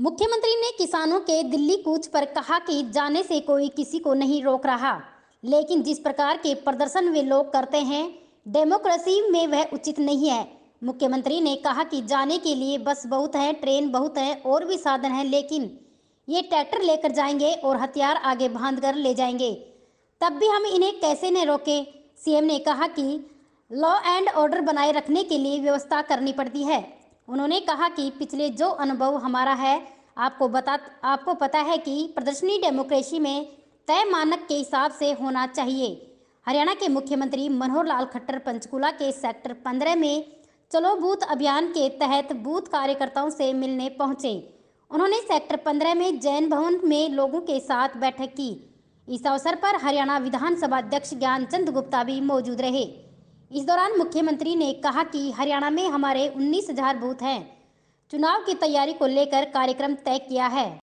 मुख्यमंत्री ने किसानों के दिल्ली कूच पर कहा कि जाने से कोई किसी को नहीं रोक रहा लेकिन जिस प्रकार के प्रदर्शन वे लोग करते हैं डेमोक्रेसी में वह उचित नहीं है मुख्यमंत्री ने कहा कि जाने के लिए बस बहुत है ट्रेन बहुत है और भी साधन है लेकिन ये ट्रैक्टर लेकर जाएंगे और हथियार आगे बांध कर ले जाएंगे तब भी हम इन्हें कैसे नहीं रोके सीएम ने कहा कि लॉ एंड ऑर्डर बनाए रखने के लिए व्यवस्था करनी पड़ती है उन्होंने कहा कि पिछले जो अनुभव हमारा है आपको बता आपको पता है कि प्रदर्शनी डेमोक्रेसी में तय मानक के हिसाब से होना चाहिए हरियाणा के मुख्यमंत्री मनोहर लाल खट्टर पंचकूला के सेक्टर 15 में चलो बूथ अभियान के तहत बूथ कार्यकर्ताओं से मिलने पहुंचे उन्होंने सेक्टर 15 में जैन भवन में लोगों के साथ बैठक की इस अवसर पर हरियाणा विधानसभा अध्यक्ष ज्ञानचंद गुप्ता भी मौजूद रहे इस दौरान मुख्यमंत्री ने कहा कि हरियाणा में हमारे उन्नीस हजार बूथ हैं चुनाव की तैयारी को लेकर कार्यक्रम तय किया है